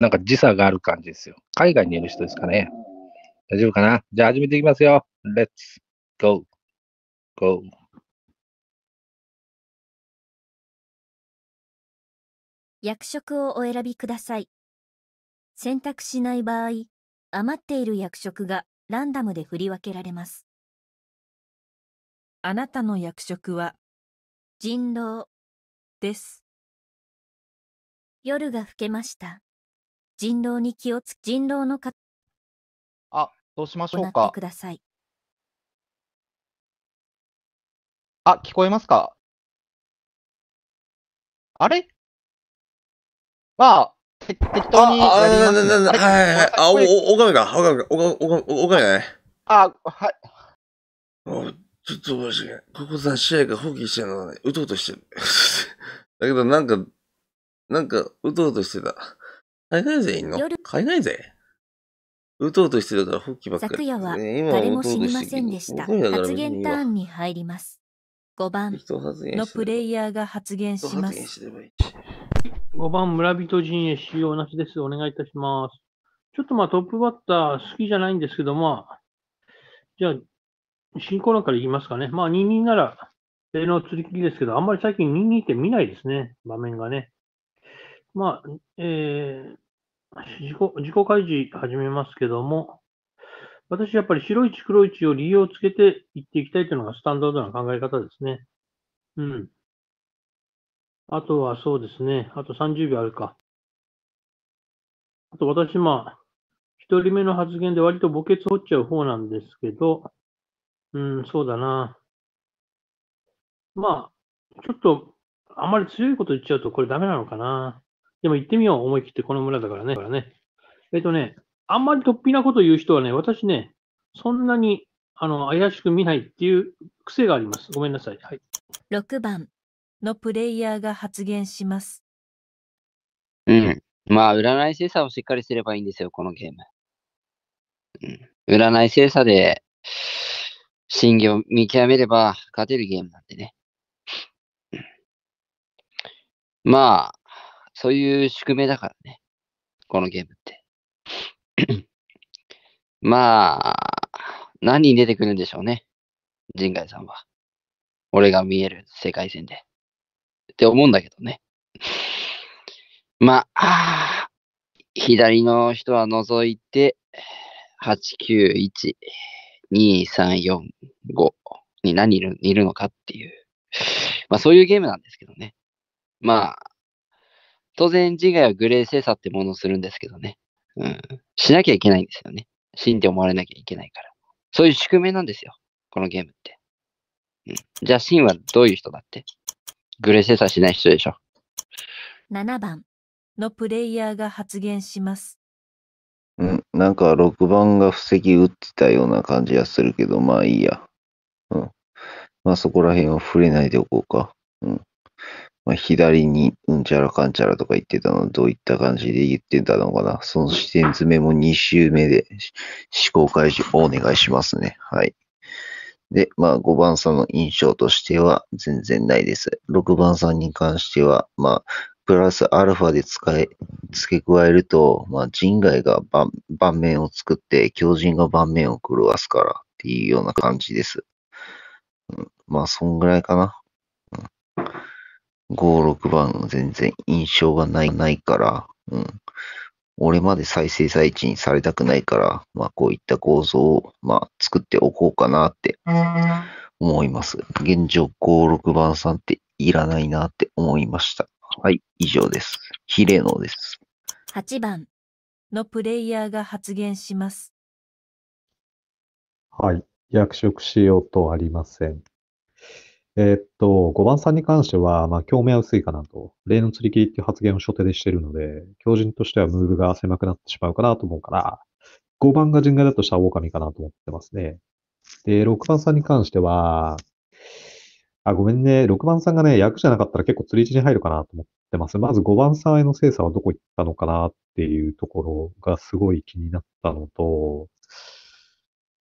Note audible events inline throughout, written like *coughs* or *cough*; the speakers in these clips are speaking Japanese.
なんか時差がある感じですよ。海外にいる人ですかね。大丈夫かなじゃあ始めていきますよ。Let's go, go. 役職をお選びください。選択しない場合、余っている役職がランダムで振り分けられます。あなたの役職は人狼です。夜が更けました。人狼に気をつ、人狼のか、あ、どうしましょうってか。ください。あ、聞こえますかあれまあ、適当にあ、あ、あはい、はい、あ、お、お、おかめか、おかおか、おか、おかめあ、はい。あちょっとマしここ3試合が放棄してるのね、うとうとしてる。*laughs* だけどなんか、なんか、うとうとしてた。海外勢いんの海外勢うとうとしてたから、ホッばっかり。昨夜は誰も死にませんでした。発言ターンに入ります。5番のプレイヤーが発言します。5番村人陣営使用なしです。お願いいたします。ちょっとまあトップバッター好きじゃないんですけど、まあ、じゃあ、進行んから言いますかね。まあ22なら、例の釣り切りですけど、あんまり最近22って見ないですね。場面がね。まあ、えー、自己自己開示始めますけども、私やっぱり白い地黒い地を理由をつけていっていきたいというのがスタンダードな考え方ですね。うん。あとはそうですね。あと30秒あるか。あと私、まあ、一人目の発言で割と墓穴掘っちゃう方なんですけど、うん、そうだな。まあ、ちょっと、あまり強いこと言っちゃうとこれダメなのかな。でも行ってみよう、思い切ってこの村だからね。からねえっ、とね、あんまり突飛なこと言う人はね、私ね、そんなにあの怪しく見ないっていう癖があります。ごめんなさい。はい、6番のプレイヤーが発言します。うん。まあ、占い精査をしっかりすればいいんですよ、このゲーム。うん、占い精査で、真偽を見極めれば勝てるゲームなんでね。まあ、そういう宿命だからね。このゲームって。*clears throat* まあ、何に出てくるんでしょうね。陣外さんは。俺が見える世界線で。って思うんだけどね。*laughs* まあ、左の人は除いて、891。2345に何いるいるのかっていう。まあそういうゲームなんですけどね。まあ、当然自害はグレー精査ってものをするんですけどね。うん。しなきゃいけないんですよね。死んで思われなきゃいけないから。そういう宿命なんですよ。このゲームって。うん。じゃあ、シンはどういう人だってグレー精査しない人でしょ。7番のプレイヤーが発言します。うん、なんか6番が布石打ってたような感じがするけど、まあいいや。うん。まあそこら辺は触れないでおこうか。うん。まあ、左にうんちゃらかんちゃらとか言ってたの、どういった感じで言ってたのかな。その視点詰めも2周目で思考開始をお願いしますね。はい。で、まあ5番さんの印象としては全然ないです。6番さんに関しては、まあ、プラスアルファで使え、付け加えると、まあ人外が盤盤面を作って、強人が盤面を狂わすからっていうような感じです。うん、まあ、そんぐらいかな。5、6番全然印象がないないから、うん。俺まで再生再地にされたくないから、まあこういった構造を、まあ、作っておこうかなって思います。現状5、6番さんっていらないなって思いました。はい、以上です。ヒレノです。8番のプレイヤーが発言します。はい、役職しようとありません。えーっと、5番さんに関しては、まあ、共鳴は薄いかなと。例の釣り切りっていう発言を初手でしてるので、強人としてはムーブが狭くなってしまうかなと思うから、5番が人外だとしたら狼かなと思ってますね。で、6番さんに関しては、あ、ごめんね。6番さんがね、役じゃなかったら結構釣り地に入るかなと思ってます。まず5番さんへの精査はどこ行ったのかなっていうところがすごい気になったのと、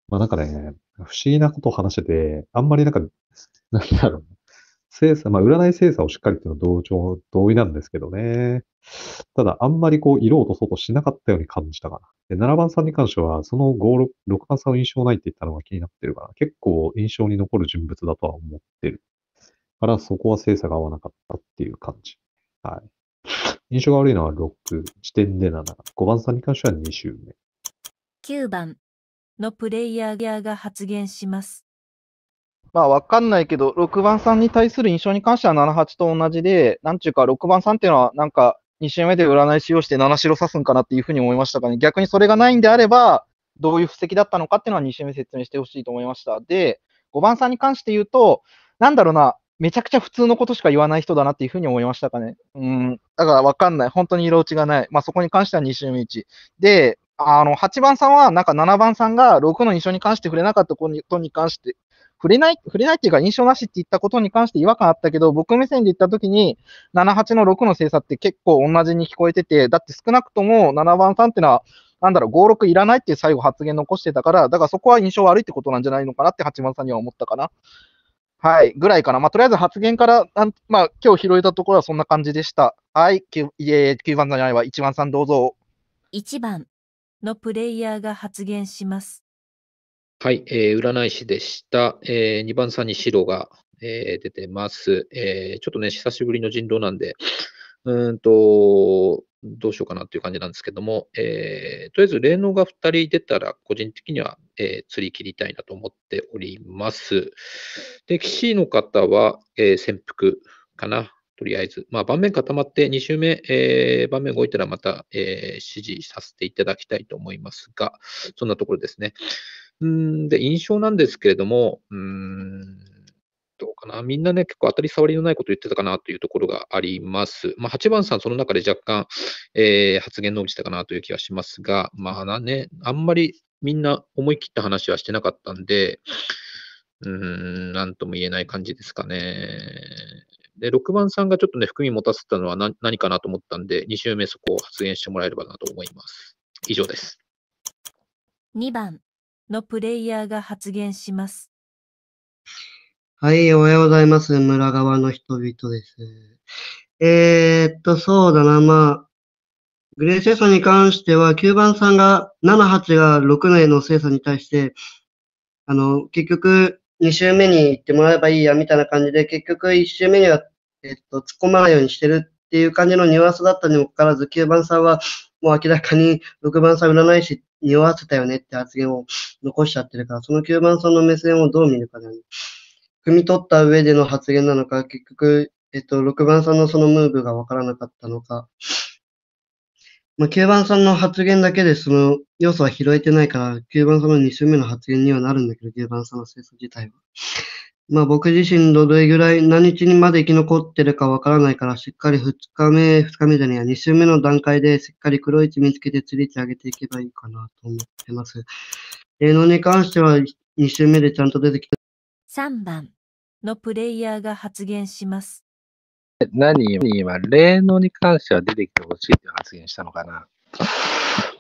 まあなんかね、不思議なことを話してて、あんまりなんか *laughs* なんだろう。精査、まあ、占い精査をしっかりっていうのは同調、同意なんですけどね。ただ、あんまりこう、色を落とそうとしなかったように感じたかな。で、7番さんに関しては、その5、6, 6番さんの印象ないって言ったのが気になってるから、結構印象に残る人物だとは思ってる。から、そこは精査が合わなかったっていう感じ。はい。*laughs* 印象が悪いのは6、時点で7、5番さんに関しては2周目。9番のプレイヤーが発言します。まあ、わかんないけど、6番さんに対する印象に関しては7、8と同じで、なんちゅうか、6番さんっていうのは、なんか、2周目で占い使用して7白指すんかなっていうふうに思いましたがね、逆にそれがないんであれば、どういう布石だったのかっていうのは2周目説明してほしいと思いました。で、5番さんに関して言うと、なんだろうな、めちゃくちゃ普通のことしか言わない人だなっていうふうに思いましたかね。うん、だからわかんない。本当に色落ちがない。まあ、そこに関しては2周目1。で、あの、8番さんは、なんか7番さんが6の印象に関して触れなかったことに関して、触れない、触れないっていうか印象なしって言ったことに関して違和感あったけど、僕目線で言ったときに、78の6の精査って結構同じに聞こえてて、だって少なくとも7番3ってのは、なんだろう、5、6いらないっていう最後発言残してたから、だからそこは印象悪いってことなんじゃないのかなって、八番さんには思ったかな。はい、ぐらいかな。まあ、とりあえず発言から、まあ、今日拾えたところはそんな感じでした。はい、9, え9番じゃないわ、1番さんどうぞ。1番のプレイヤーが発言します。はい、えー、占い師でした。えー、2番さんに白が、えー、出てます、えー。ちょっとね、久しぶりの人狼なんで、うんと、どうしようかなっていう感じなんですけども、えー、とりあえず霊能が2人出たら、個人的には、えー、釣り切りたいなと思っております。で、騎士の方は、えー、潜伏かな。とりあえず、まあ、盤面固まって2周目、えー、盤面動いたらまた、えー、指示させていただきたいと思いますが、そんなところですね。うんで、印象なんですけれども、うん、どうかな、みんなね、結構当たり障りのないこと言ってたかなというところがあります。まあ、8番さん、その中で若干、えー、発言の落ちたかなという気がしますが、まあね、あんまりみんな思い切った話はしてなかったんで、うん、なんとも言えない感じですかね。で、6番さんがちょっとね、含み持たせたのは何何かなと思ったんで、2週目そこを発言してもらえればなと思います。以上です。2番。のプレイヤーが発言します。はい、おはようございます。村側の人々です。えー、っと、そうだな、まあ、グレーセーに関しては、9番さんが、7、8が6名の精査に対して、あの、結局、2周目に行ってもらえばいいや、みたいな感じで、結局1周目には、えっと、突っ込まないようにしてるっていう感じのニュアンスだったにもかかわらず、9番さんは、もう明らかに6番さん占い師匂わせたよねって発言を残しちゃってるから、その9番さんの目線をどう見るかだよね。汲み取った上での発言なのか、結局、えっと、6番さんのそのムーブがわからなかったのか、まあ、9番さんの発言だけでその要素は拾えてないから、9番さんの2周目の発言にはなるんだけど、9番さんの清掃自体は。まあ僕自身どれぐらい、何日にまで生き残ってるかわからないから、しっかり2日目、2日目じゃねえや、2週目の段階でしっかり黒い位置見つけて釣りてあげていけばいいかなと思ってます。芸能に関しては2週目でちゃんと出てきた。3番のプレイヤーが発言します。何今、霊能に関しては出てきてほしいって発言したのかな。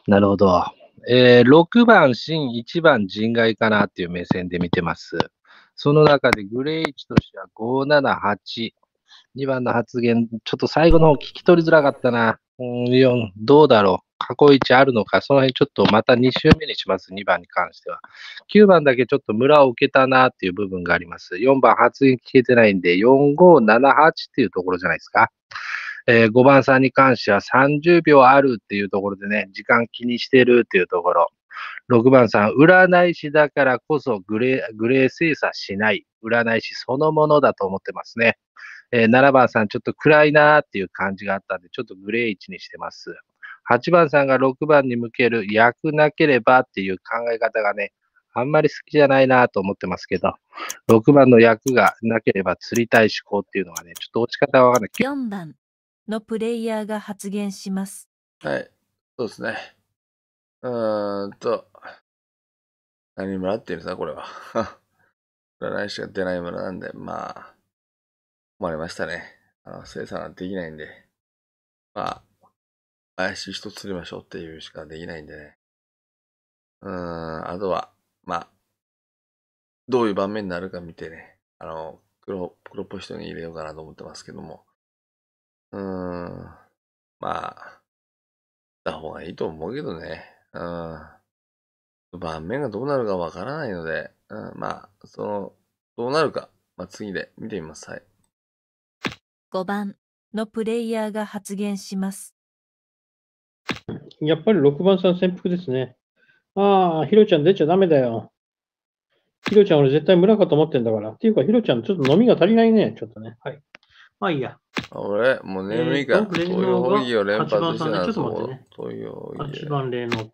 なるほど。えー、6番新、1番人外かなっていう目線で見てます。その中でグレー1としては578。2番の発言、ちょっと最後の方聞き取りづらかったな。うん、4、どうだろう。過去1あるのか、その辺ちょっとまた2周目にします、2番に関しては。9番だけちょっと村を受けたなっていう部分があります。4番発言聞けてないんで、4578っていうところじゃないですか。えー、5番さんに関しては30秒あるっていうところでね、時間気にしてるっていうところ。6番さん、占い師だからこそグレー、グレー精査しない。占い師そのものだと思ってますね。えー、7番さん、ちょっと暗いなーっていう感じがあったんで、ちょっとグレー位置にしてます。8番さんが6番に向ける、役なければっていう考え方がね、あんまり好きじゃないなと思ってますけど、6番の役がなければ釣りたい思考っていうのはね、ちょっと落ち方がわからない。4番。のプレイヤーが発言します。はい、そうですね。うーんと、何村っていうんですか、これは。*laughs* 占いしか出ない村なんで、まあ、困りましたね。あの、精査なんてできないんで、まあ、怪しい人釣りましょうっていうしかできないんでね。うーん、あとは、まあ、どういう場面になるか見てね、あの、黒、黒っぽい人に入れようかなと思ってますけども。うん。まあ、た方がいいと思うけどね。うん。盤面がどうなるかわからないので、うん、まあ、その、どうなるか、まあ、次で見てみます。はい。5番のプレイヤーが発言します。やっぱり6番さん潜伏ですね。ああ、ひろちゃん出ちゃダメだよ。ひろちゃん俺絶対村かと思ってんだから。っていうか、ひろちゃんちょっと飲みが足りないね。ちょっとね。はい。まあいいや。れもう眠いから、えー、東洋ホギを連発してたんですよ。東洋ホギ。8番例のと。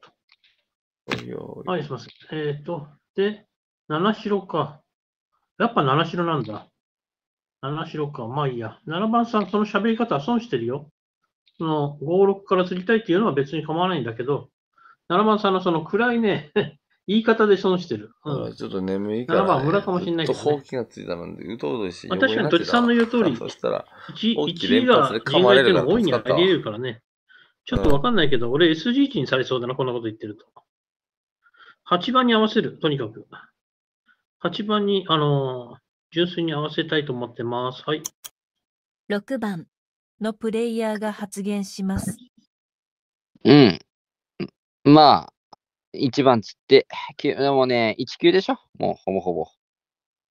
東洋はい、すみません。えっ、ー、と、で、七白か。やっぱ七白なんだ。七白か。まあいいや。七番さん、その喋り方は損してるよ。その、5、6から釣りたいっていうのは別に構わないんだけど、七番さんのその暗いね、言い方で損してる。うん。ちょっと眠いから、ね。7番村かもしれないけど、ね。ちっがついたので、うとうとして。まあ、確かに、とちさんの言う通り、1、位が人外っいうのは多いにあり得るからね。ちょっとわかんないけど、うん、俺 SG1 にされそうだな、こんなこと言ってると。8番に合わせる、とにかく。8番に、あのー、純粋に合わせたいと思ってます。はい。6番のプレイヤーが発言します。うん。まあ。1番つって、でもね、1級でしょもうほぼほぼ。っ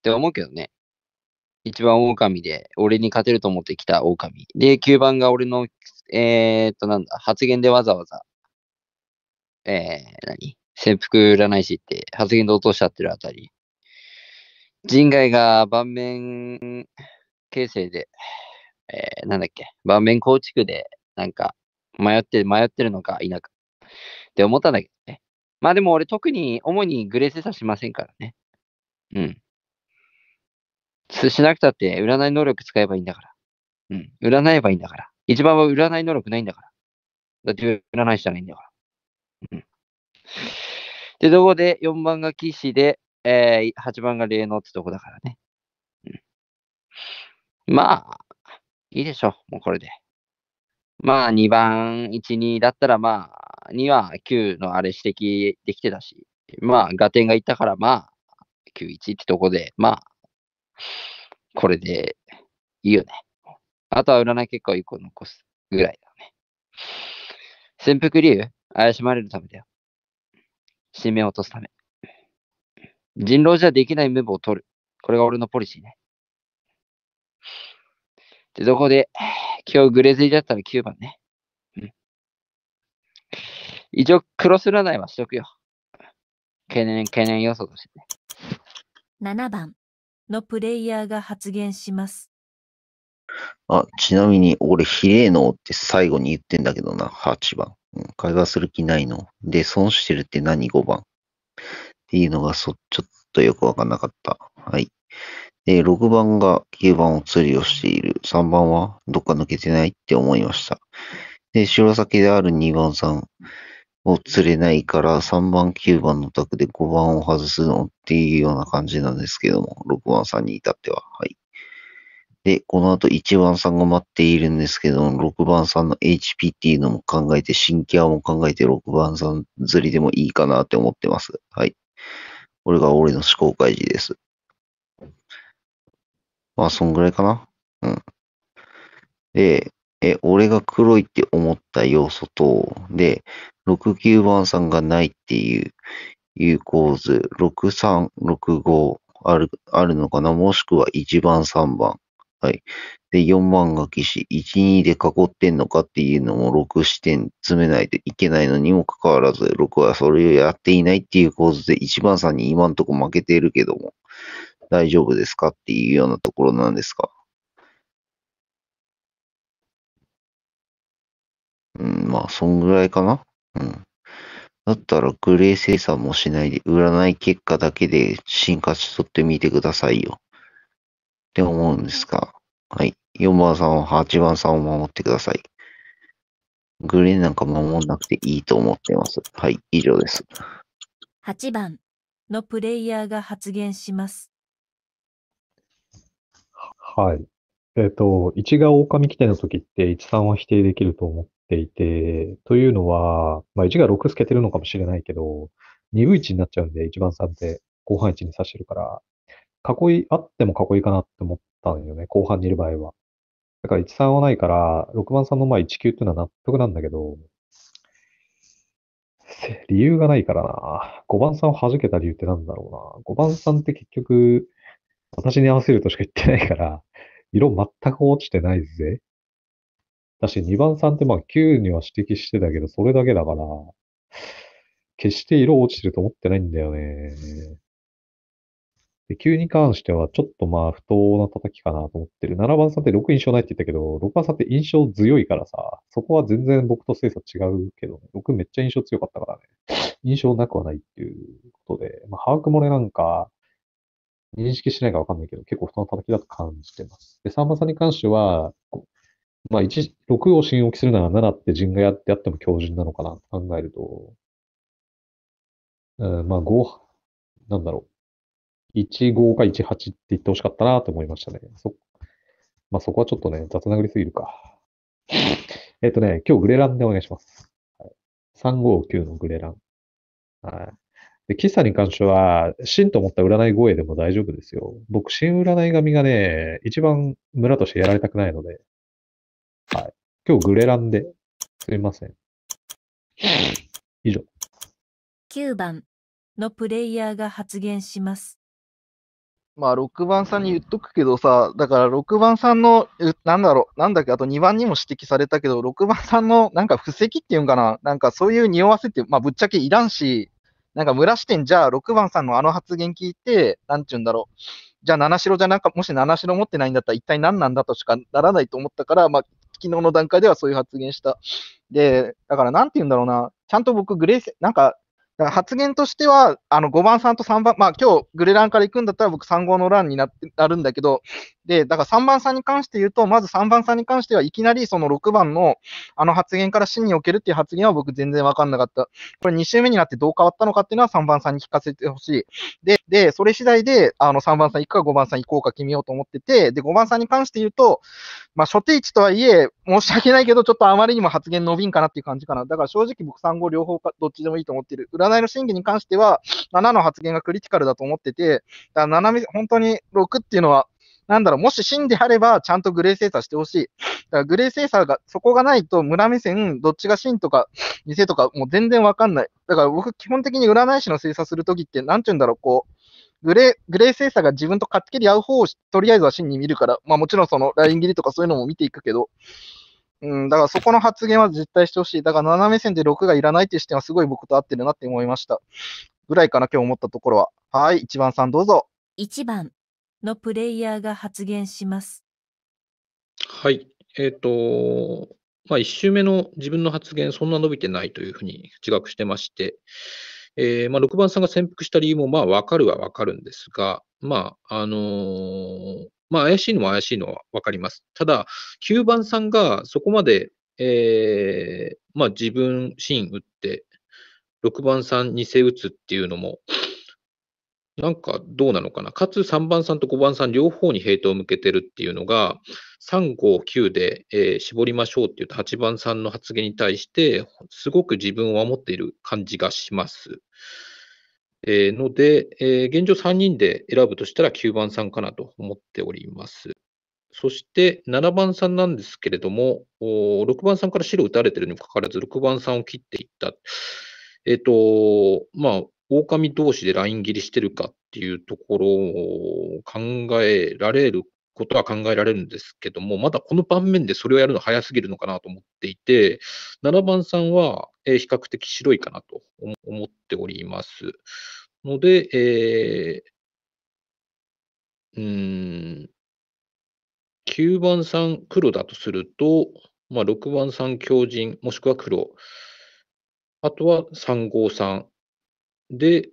て思うけどね。一番狼で、俺に勝てると思ってきた狼。で、9番が俺の、えー、っと、なんだ、発言でわざわざ、えー、何潜伏占い師って発言で落としちゃってるあたり。人外が盤面形成で、えー、なんだっけ、盤面構築で、なんか、迷って、迷ってるのか否か。って思ったんだけどね。まあでも俺特に、主にグレーセサしませんからね。うん。しなくたって占い能力使えばいいんだから。うん。占えばいいんだから。一番は占い能力ないんだから。だって占いしたらいいんだから。うん。で、どこで4番が騎士で、えー、8番が霊能ってとこだからね。うん、まあ、いいでしょう。もうこれで。まあ2番、1、2だったらまあ2は9のあれ指摘できてたし、まあ合点がいったからまあ9、1ってとこで、まあこれでいいよね。あとは占い結果を1個残すぐらいだね。潜伏理由怪しまれるためだよ。締名を落とすため。人狼じゃできないムーブを取る。これが俺のポリシーね。ってとこで、今日グレズリーだったら9番ね。うん。以上、クロス占いはしとくよ。懸念、懸念要素として7番のプレイヤーが発言します。あ、ちなみに、俺、ひれのって最後に言ってんだけどな、8番。うん、会話する気ないの。で、損してるって何5番っていうのが、そ、ちょっとよくわかんなかった。はい。で、6番が9番を釣りをしている。3番はどっか抜けてないって思いました。で、白崎である2番さんを釣れないから3番9番の卓で5番を外すのっていうような感じなんですけども、6番さんに至っては。はい。で、この後1番さんが待っているんですけども、6番さんの HP っていうのも考えて、新キャーも考えて6番さん釣りでもいいかなって思ってます。はい。これが俺の思考開示です。まあ、そんぐらいかな。うん。で、え、俺が黒いって思った要素と、で、69番さんがないっていう、いう構図、63、65ある、あるのかなもしくは1番、3番。はい。で、4番が騎士、1、2で囲ってんのかっていうのも6視点詰めないといけないのにもかかわらず、6はそれをやっていないっていう構図で1番さんに今んとこ負けているけども。大丈夫ですかっていうようなところなんですかうん、まあ、そんぐらいかなうん。だったら、グレー生産もしないで、占い結果だけで進化しとってみてくださいよ。って思うんですか。はい。4番さんは8番さんを守ってください。グレーなんか守んなくていいと思ってます。はい、以上です。8番のプレイヤーが発言します。はい。えっ、ー、と、一が狼規定の時って一三は否定できると思っていて、というのは、まあ一が6透けてるのかもしれないけど、二分1になっちゃうんで、一番3て後半1に指してるから、囲い、あっても囲いかなって思ったんよね、後半にいる場合は。だから1、3はないから、6番さんの前1、9っていうのは納得なんだけど、理由がないからな。5番さんを弾けた理由ってなんだろうな。5番さんって結局、私に合わせるとしか言ってないから、色全く落ちてないぜ。だし、2番さんってまあ9には指摘してたけど、それだけだから、決して色落ちてると思ってないんだよね。で、9に関してはちょっとまあ不当な叩きかなと思ってる。7番さんって6印象ないって言ったけど、6番さんって印象強いからさ、そこは全然僕と精査違うけどね。6めっちゃ印象強かったからね。印象なくはないっていうことで、まあ、把握漏れなんか、認識しないかわかんないけど、結構人の叩きだと感じてます。で、さんまさんに関しては、まあ、1、6を信用するなら7って人がやってあっても強靭なのかなと考えると、うん、まあ、5、なんだろう。15か18って言ってほしかったなと思いましたね。そ、まあ、そこはちょっとね、雑殴りすぎるか。えっとね、今日グレランでお願いします。はい、359のグレラン。はい。で、喫茶に関しては、真と思った占い声でも大丈夫ですよ。僕、新占い神がね、一番村としてやられたくないので。はい。今日グレランで。すいません。以上。9番のプレイヤーが発言します。まあ、6番さんに言っとくけどさ、だから6番さんの、なんだろう、なんだっけ、あと2番にも指摘されたけど、6番さんのなんか布石っていうんかな、なんかそういう匂わせって、まあ、ぶっちゃけいらんし、なんか村視点、じゃあ6番さんのあの発言聞いて、なんちゅうんだろう。じゃあ七城じゃなんか、もし七城持ってないんだったら一体何なんだとしかならないと思ったから、まあ、昨日の段階ではそういう発言した。で、だからなんて言うんだろうな。ちゃんと僕、グレーセ、なんか、だから発言としては、あの5番さんと3番、まあ今日グレランから行くんだったら僕3号の欄になってなるんだけど、で、だから3番さんに関して言うと、まず3番さんに関してはいきなりその6番のあの発言から死におけるっていう発言は僕全然わかんなかった。これ2週目になってどう変わったのかっていうのは3番さんに聞かせてほしい。で、で、それ次第であの3番さん行くか5番さん行こうか決めようと思ってて、で、5番さんに関して言うと、まあ所定値とはいえ、申し訳ないけど、ちょっとあまりにも発言伸びんかなっていう感じかな。だから正直僕3号両方かどっちでもいいと思ってる。占いの真偽に関しては、7の発言がクリティカルだと思ってて、だから7、本当に6っていうのは、なんだろう、もし真であれば、ちゃんとグレー精査してほしい。だからグレー精査が、そこがないと、村目線、どっちが真とか、偽とか、もう全然わかんない。だから僕、基本的に占い師の精査するときって、なんて言うんだろう、こう、グレー、グレー精査が自分と勝手に合う方を、とりあえずは真に見るから、まあもちろんその、ライン切りとかそういうのも見ていくけど、うん、だからそこの発言は実態してほしい。だから斜め線で6がいらないっていう視点はすごい僕と合ってるなって思いました。ぐらいかな、今日思ったところは。はい、1番さんどうぞ。1番のプレイヤーが発言します。はい、えっ、ー、と、まあ、1周目の自分の発言、そんな伸びてないというふうに自覚してまして、えー、まあ、6番さんが潜伏した理由も、まあ、わかるはわかるんですが、まあ、あのー、まあ、怪しいのは怪しいのは分かります。ただ、9番さんがそこまで、えー、まあ、自分芯打って、6番さん偽打つっていうのも、なんかどうなのかな。かつ3番さんと5番さん両方にヘイトを向けてるっていうのが、3、5、9で、えー、絞りましょうっていうと8番さんの発言に対して、すごく自分を守っている感じがします。えので、え現状3人で選ぶとしたら9番さんかなと思っております。そして7番さんなんですけれども、6番さんから白打たれてるにもかかわらず、6番さんを切っていった。えっ、ー、と、まあ、狼同士でライン切りしてるかっていうところを考えられることは考えられるんですけども、まだこの盤面でそれをやるの早すぎるのかなと思っていて、7番さんはえ比較的白いかなと思っております。ので、えー、うん、9番さん黒だとすると、まあ、6番さん強靭、もしくは黒。あとは3号さんで、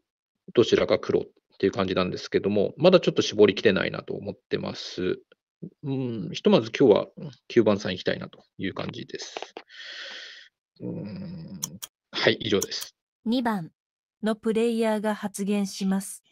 どちらが黒っていう感じなんですけども、まだちょっと絞りきれないなと思ってます。うん、ひとまず今日は9番さん行きたいなという感じです。はい、以上です。2番のプレイヤーが発言します。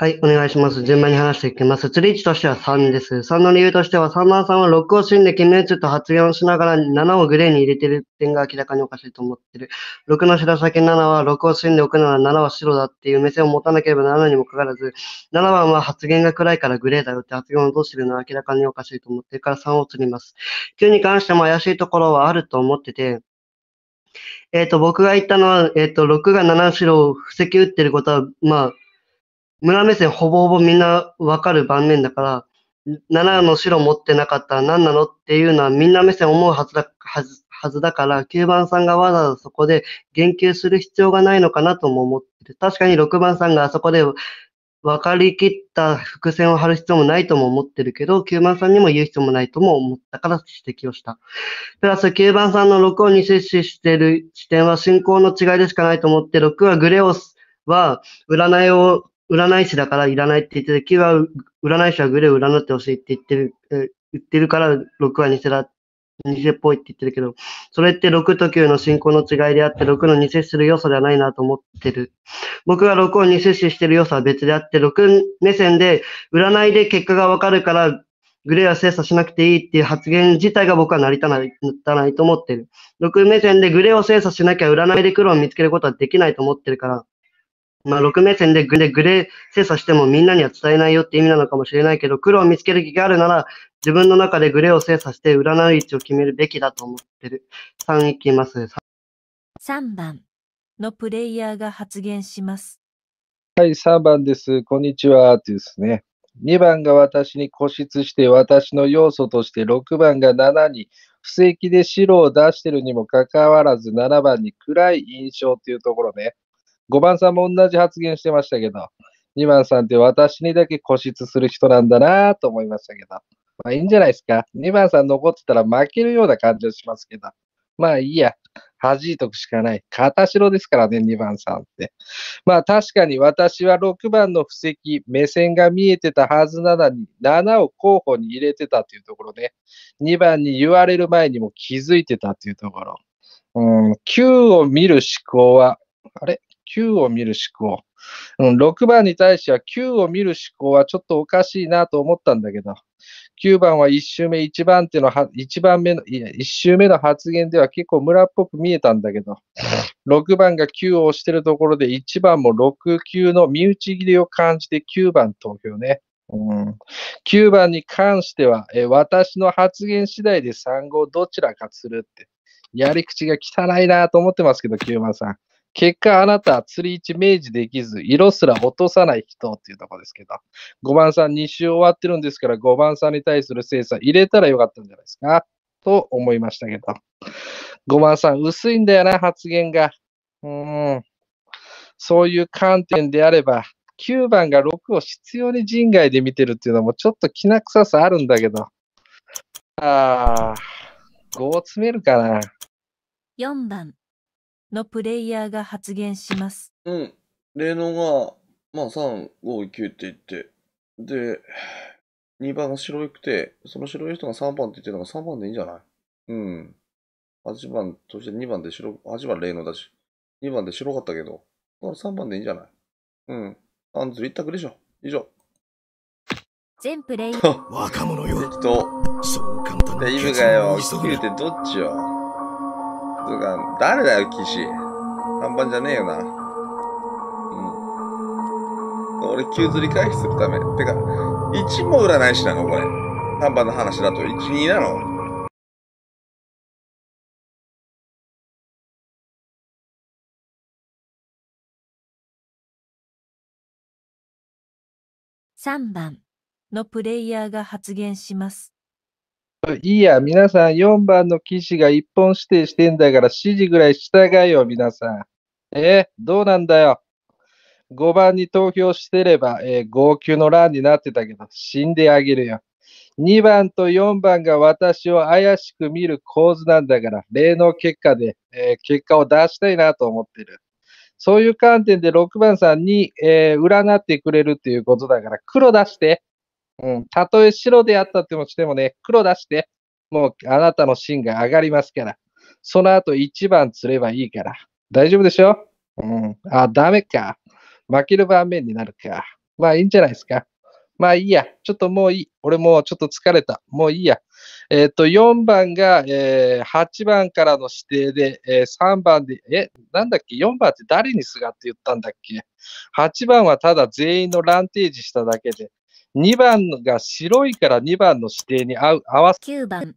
はい、お願いします。順番に話していきます。釣り位置としては3です。3の理由としては、3番さんは6を死んで決め打つと発言をしながら7をグレーに入れてる点が明らかにおかしいと思ってる。6の白先7は6を死んでおくなら7は白だっていう目線を持たなければ7にもかかわらず、7番は発言が暗いからグレーだよって発言をどうしてるのは明らかにおかしいと思ってるから3を釣ります。9に関しても怪しいところはあると思ってて、えっ、ー、と、僕が言ったのは、えっ、ー、と、6が7白を布石打ってることは、まあ、村目線ほぼほぼみんなわかる盤面だから、7の白持ってなかったら何なのっていうのはみんな目線思うはずだはずはずだから、9番さんがわざわざそこで言及する必要がないのかなとも思ってる。確かに6番さんがあそこで分かりきった伏線を張る必要もないとも思ってるけど、9番さんにも言う必要もないとも思ったから指摘をした。プラス9番さんの6 2に接してる視点は進行の違いでしかないと思って、6はグレオスは占いを占い師だからいらないって言ってて、9は占い師はグレーを占ってほしいって言ってる、え言ってるから6は偽だ、偽っぽいって言ってるけど、それって6と9の信仰の違いであって、6の偽する要素ではないなと思ってる。僕が6を偽視してる要素は別であって、6目線で占いで結果がわかるから、グレーは精査しなくていいっていう発言自体が僕は成り立たないたないと思ってる。6目線でグレーを精査しなきゃ占いで黒を見つけることはできないと思ってるから、まあ、6目線でグレグレ精査してもみんなには伝えないよって意味なのかもしれないけど、黒を見つける気があるなら、自分の中でグレーを精査して占う位置を決めるべきだと思ってる。3いきます。3番のプレイヤーが発言します。はい、3番です。こんにちは。ですね。2番が私に固執して、私の要素として6番が7に、布石で白を出してるにもかかわらず、7番に暗い印象というところね。5番さんも同じ発言してましたけど、2番さんって私にだけ固執する人なんだなと思いましたけど、まあいいんじゃないですか。2番さん残ってたら負けるような感じはしますけど、まあいいや。弾いとくしかない。片白ですからね、2番さんって。まあ確かに私は6番の布石、目線が見えてたはずなのに、7を候補に入れてたというところね。2番に言われる前にも気づいてたというところ。うん、9を見る思考は、あれ9を見る思考。うん、6番に対しては9を見る思考はちょっとおかしいなと思ったんだけど、9番は1周目、1番手の、1番目の、1周目の発言では結構村っぽく見えたんだけど、6番が9を押してるところで、1番も6、9の身内切りを感じて9番投票ね。うん、9番に関しては、え私の発言次第で3号どちらかするって。やり口が汚いなと思ってますけど、9番さん。結果あなたは釣り位置明示できず、色すら落とさない人っていうところですけど、5番さん2周終わってるんですから、5番さんに対する精査入れたらよかったんじゃないですかと思いましたけど。5番さん、薄いんだよな、発言が。うん。そういう観点であれば、9番が6を必要に人外で見てるっていうのもちょっときな臭さあるんだけど。ああ、5を詰めるかな。4番。のプレイヤーが発言します。うん。例のが、まあ、3、5、9って言って、で、2番が白くて、その白い人が3番って言ってるのが3番でいいんじゃないうん。8番、そして2番で白、8番例のだし、2番で白かったけど、だから3番でいいんじゃないうん。アンズ一択でしょ。以上。全プレイヤー、*laughs* 若者よ適当。そう簡単にで、イブがよ、9ってどっちよ。つうか、誰だよ、騎士。看板じゃねえよな。うん。俺、急釣り回避するため。てか、1も占い師なのこれ。看板の話だと1、2なの3番のプレイヤーが発言します。いいや、皆さん4番の騎士が一本指定してんだから指示ぐらい従えよ、皆さん。えー、どうなんだよ。5番に投票してれば、えー、号泣の欄になってたけど、死んであげるよ。2番と4番が私を怪しく見る構図なんだから、例の結果で、えー、結果を出したいなと思ってる。そういう観点で6番さんに、えー、占ってくれるっていうことだから、黒出して。うん、たとえ白であったってもしてもね、黒出して、もうあなたの芯が上がりますから。その後1番釣ればいいから。大丈夫でしょうん。あ、ダメか。負ける盤面になるか。まあいいんじゃないですか。まあいいや。ちょっともういい。俺もうちょっと疲れた。もういいや。えっ、と、4番が、えー、8番からの指定で、えー、3番で、え、なんだっけ ?4 番って誰にすがって言ったんだっけ ?8 番はただ全員のランテージしただけで、2番が白いから2番の指定に合う合わせ9番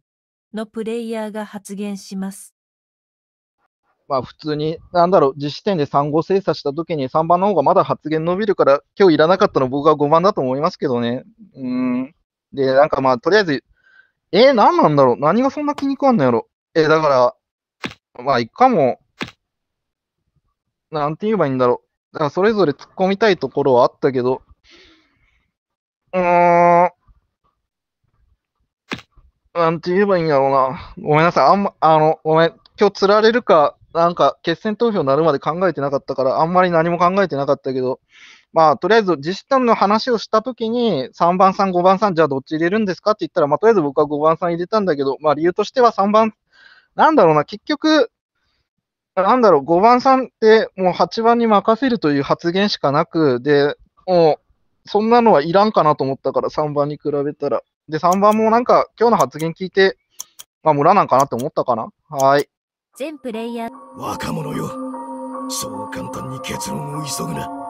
のプレイヤーが発言します。まあ普通に、なんだろう、実施点で3号精査したときに3番の方がまだ発言伸びるから、今日いらなかったの僕は5番だと思いますけどね。うん。で、なんかまあとりあえず、えー、何なんだろう何がそんな気に食わんのやろえー、だから、まあいっかも、なんて言えばいいんだろう。だからそれぞれ突っ込みたいところはあったけど、うーん。なんて言えばいいんだろうな。ごめんなさい。あんま、あの、ごめん。今日釣られるか、なんか決選投票になるまで考えてなかったから、あんまり何も考えてなかったけど、まあ、とりあえず自際の話をしたときに、3番さん、5番さん、じゃあどっち入れるんですかって言ったら、まあ、とりあえず僕は5番さん入れたんだけど、まあ、理由としては3番、なんだろうな、結局、なんだろう、5番さんってもう8番に任せるという発言しかなく、で、もそんなのはいらんかなと思ったから、3番に比べたら。で、3番もなんか、今日の発言聞いて、まあ、村なんかなって思ったかな。はい。全プレイヤー。若者よ。そう簡単に結論を急ぐな。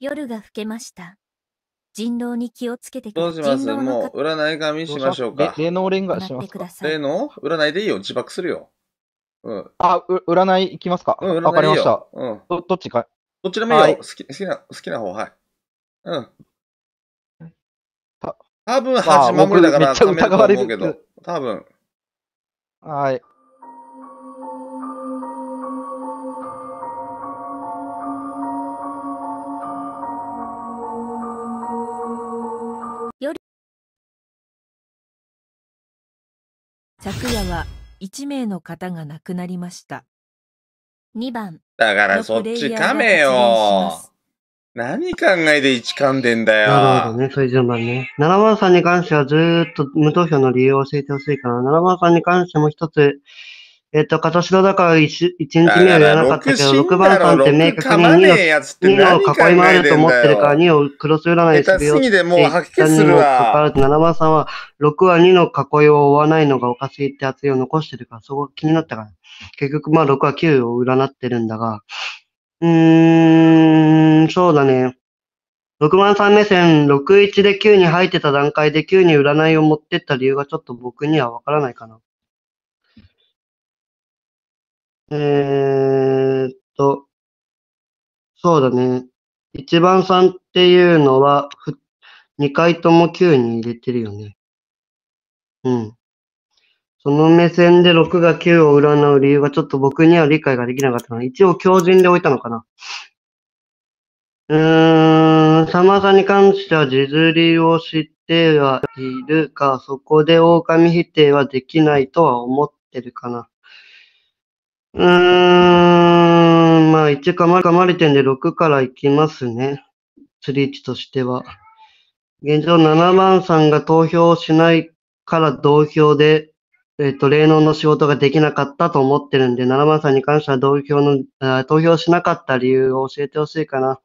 夜が更けました。人狼に気をつけてどうしますもう、占い神しましょうか。霊能連がしますか霊能占いでいいよ。自爆するよ。うん。あ、う占い行きますか。うん、占いわかりました。うん。ど、どっちか。どっちでもいいよ。はい、好き、好きな、好きな方、はい。うん。た多分8らいだから、めっちゃ疑われるけど。多分。はい。昨夜は1名の方が亡くなりました。2番。だからそっち噛めよ。何考えて1噛んでんだよ。なるほどね、そういう順番ね。7番さんに関してはずっと無投票の理由を教えてほしいから、7番さんに関しても一つ、えっと、片白だから一日目はやらなかったけど、6番さんって明確に2を、2囲い回ると思ってるから、2をクロス占いするよって言ったにもかかわ7番さんは、6は2の囲いを追わないのがおかしいって圧力を残してるから、そこ気になったから。結局、まあ、6は9を占ってるんだが、うーん、そうだね。6さ3目線、61で9に入ってた段階で9に占いを持ってった理由がちょっと僕にはわからないかな。えー、っと、そうだね。一番さんっていうのは、二回とも9に入れてるよね。うん。その目線で6が9を占う理由がちょっと僕には理解ができなかったな。一応強靭で置いたのかな。うーん、サマーさんに関しては地釣りを知ってはいるか、そこで狼否定はできないとは思ってるかな。うーん、まあ一かまかまれ点で6からいきますね。釣り位置としては。現状7番さんが投票しないから同票で、えっ、ー、と、霊能の仕事ができなかったと思ってるんで、7番さんに関しては同票の、あ投票しなかった理由を教えてほしいかな。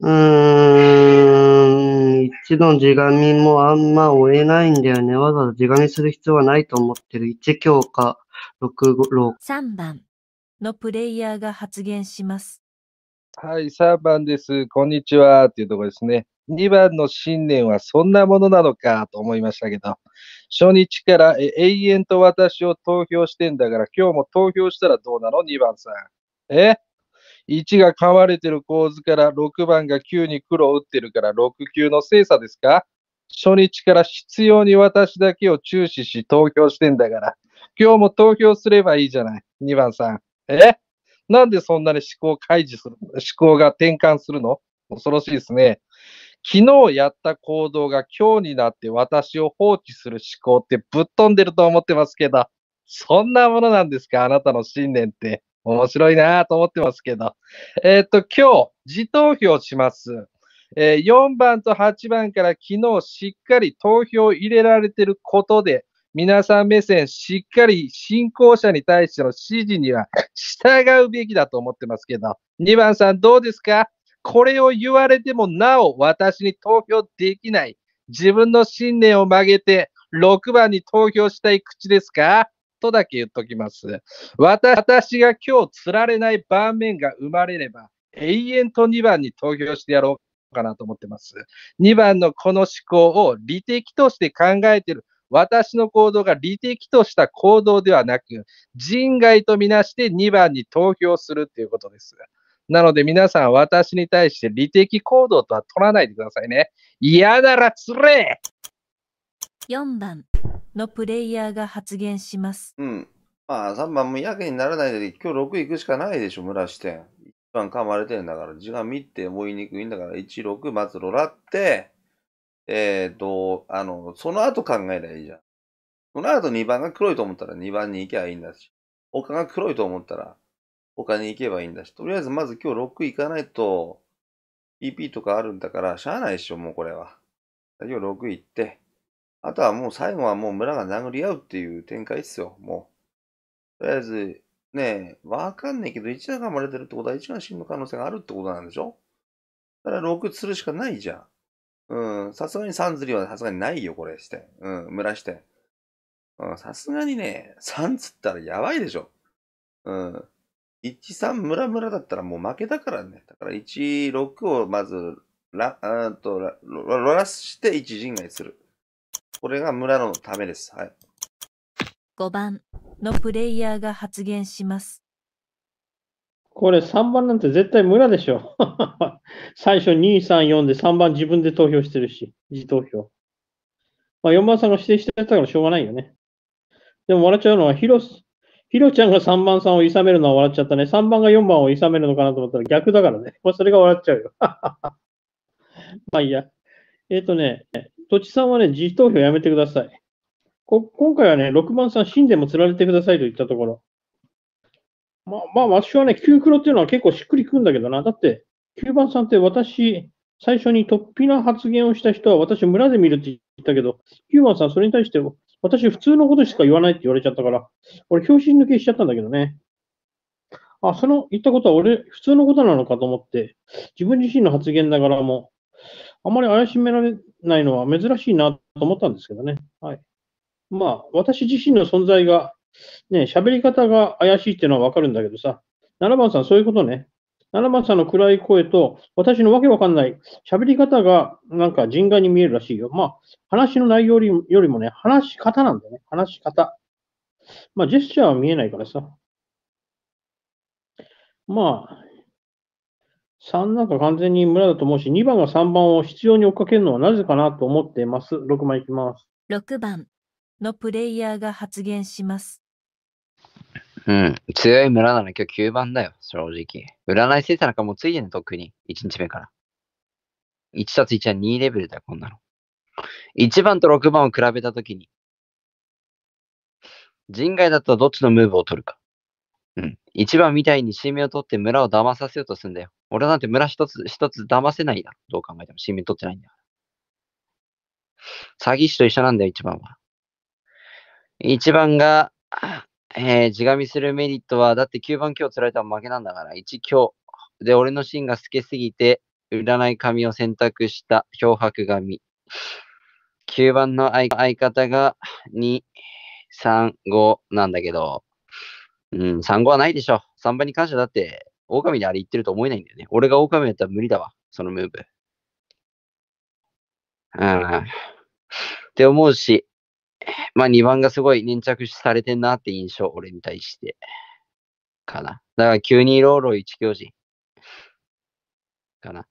うーん、一の地紙もあんま追えないんだよね。わざわざ地紙する必要はないと思ってる。一強化。3番のプレイヤーが発言します。はい、3番です。こんにちは。っていうところですね。2番の信念はそんなものなのかと思いましたけど、初日から永遠と私を投票してんだから、今日も投票したらどうなの ?2 番さん。え ?1 が噛まれてる構図から6番が9に黒を打ってるから6級の精査ですか初日から必要に私だけを注視し投票してんだから、今日も投票すればいいじゃない。2番さん。えなんでそんなに思考開示する思考が転換するの恐ろしいですね。昨日やった行動が今日になって私を放棄する思考ってぶっ飛んでると思ってますけど、そんなものなんですかあなたの信念って。面白いなと思ってますけど。えっ、と、今日、自投票します。えー、4番と8番から昨日しっかり投票入れられてることで、皆さん目線、しっかり信仰者に対しての指示には従うべきだと思ってますけど、2番さんどうですかこれを言われてもなお私に投票できない。自分の信念を曲げて6番に投票したい口ですかとだけ言っときます。私が今日釣られない場面が生まれれば永遠と2番に投票してやろうかなと思ってます。2番のこの思考を理的として考えている私の行動が利的とした行動ではなく、人外とみなして2番に投票するということです。なので皆さん、私に対して利的行動とは取らないでくださいね。嫌ならつれ !4 番のプレイヤーが発言します。うん。まあ、3番もやけにならないで、今日6行くしかないでしょ、村支店。1番噛まれてんだから、時間見て思いにくいんだから、1、6、まずロラって、えっ、ー、と、あの、その後考えりゃいいじゃん。その後2番が黒いと思ったら2番に行けばいいんだし、他が黒いと思ったら他に行けばいいんだし、とりあえずまず今日6行かないと、EP とかあるんだから、しゃあないっしょ、もうこれは。今日6行って、あとはもう最後はもう村が殴り合うっていう展開っすよ、もう。とりあえず、ねえ、わかんねえけど、1が生まれてるってことは1が死ぬ可能性があるってことなんでしょだから6釣るしかないじゃん。うん。さすがにサンズリはさすがにないよ、これして。うん。蒸らして。うん。さすがにね、サンズったらやばいでしょ。うん。13ムラムラだったらもう負けだからね。だから16をまず、ラ、あと、ラらして1陣外する。これが村のためです。はい。5番のプレイヤーが発言します。これ3番なんて絶対無駄でしょ。*laughs* 最初2、3、4で3番自分で投票してるし、自投票。まあ、4番さんが指定してやったからしょうがないよね。でも笑っちゃうのは、ヒロ、ヒロちゃんが3番さんをいさめるのは笑っちゃったね。3番が4番をいさめるのかなと思ったら逆だからね。*laughs* まあ、それが笑っちゃうよ。*laughs* まあいいや。えっ、ー、とね、土地さんはね、自投票やめてください。こ今回はね、6番さん、死んでも釣られてくださいと言ったところ、まあ、まあ、私はね、9黒っていうのは結構しっくりくるんだけどな。だって、9番さんって私、最初に突飛な発言をした人は私、村で見るって言ったけど、9番さんそれに対して、私、普通のことしか言わないって言われちゃったから、俺、表紙抜けしちゃったんだけどね。あ、その言ったことは俺、普通のことなのかと思って、自分自身の発言ながらも、あまり怪しめられないのは珍しいなと思ったんですけどね。はい。まあ、私自身の存在がね、喋り方が怪しいっていうのはわかるんだけどさ、7番さん、そういうことね。7番さんの暗い声と、私のわけわかんない、喋り方がなんか人外に見えるらしいよ。まあ、話の内容よりもね、話し方なんだよね。話し方。まあ、ジェスチャーは見えないからさ。まあ、3なんか完全に村だと思うし、2番が3番を必要に追っかけるのはなぜかなと思っています。6番いきます。6番のプレイヤーが発言します。うん。強い村なの今日9番だよ、正直。占いしなんかもうついでね、とっくに。1日目から。1た1は2レベルだよ、こんなの。1番と6番を比べたときに、人外だったらどっちのムーブを取るか。うん。1番みたいに新名を取って村を騙させようとするんだよ。俺なんて村一つ一つ騙せないだろ。どう考えても新名取ってないんだよ。詐欺師と一緒なんだよ、1番は。1番が、えー、自がするメリットは、だって9番今日釣られたら負けなんだから、1今日。で、俺のシーンが透けすぎて、占い紙を選択した漂白紙。9番の相方が2、3、5なんだけど、うん、3、5はないでしょ。3番に感謝だって、狼であれ言ってると思えないんだよね。俺が狼だったら無理だわ、そのムーブ。うん。って思うし、まあ2番がすごい粘着されてんなって印象、俺に対して。かな。だから急にローロー一強人。かな。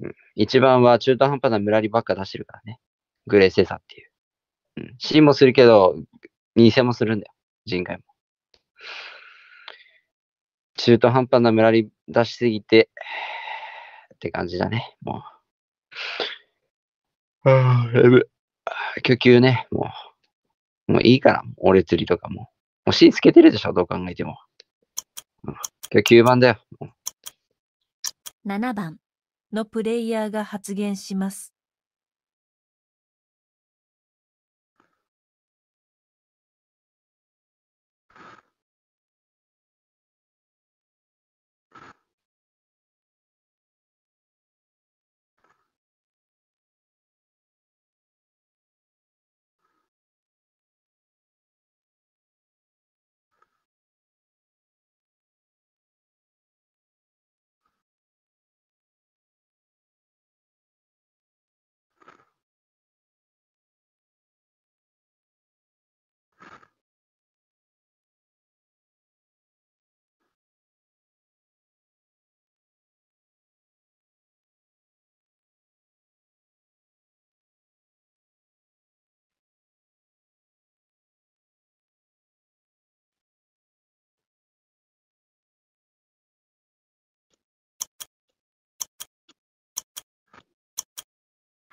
うん、1番は中途半端なムラリばっか出してるからね。グレーサーっていう。うん。ンもするけど、偽もするんだよ。人外も。中途半端なムラリ出しすぎて、って感じだね。もう。ああ、やべ。ね、もう。もういいから、俺釣りとかも。もう芯つけてるでしょ、どう考えても。うん、今日9番だよ。7番のプレイヤーが発言します。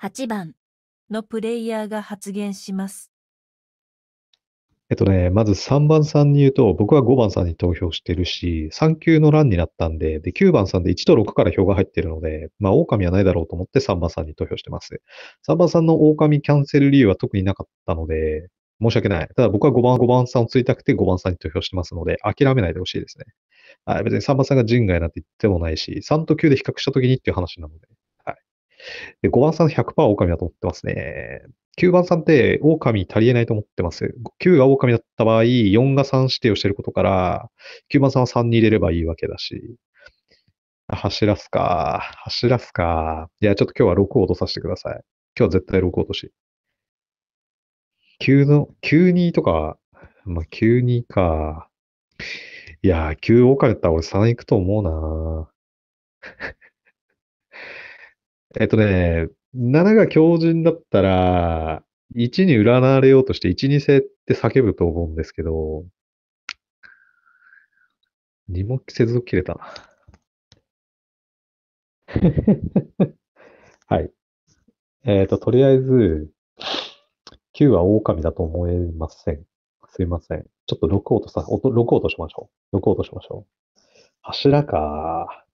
8番のプレイヤーが発言します。えっとね、まず3番さんに言うと、僕は5番さんに投票してるし、3級の欄になったんで、で、9番さんで1と6から票が入ってるので、まあ、狼はないだろうと思って3番さんに投票してます。3番さんの狼キャンセル理由は特になかったので、申し訳ない。ただ僕は5番、5番さんをついたくて5番さんに投票してますので、諦めないでほしいですね。あ別に3番さんが人外なんて言ってもないし、3と9で比較した時にっていう話なので。で、5番さん100%狼だと思ってますね。9番さんって狼足りえないと思ってます。9が狼だった場合、4が3指定をしてることから、9番さんは3に入れればいいわけだし。走らすか。走らすか。いや、ちょっと今日は6を落とさせてください。今日は絶対6落とし。9の、92とか、まあ、92か。いやー、9狼だったら俺3行くと思うなえっとね、7が強靭だったら、1に占われようとして1、2世って叫ぶと思うんですけど、2も接続切れたな。*laughs* はい。えっ、ー、と、とりあえず、9は狼だと思えません。すいません。ちょっと6落とさ、音6落としましょう。6落としましょう。柱か。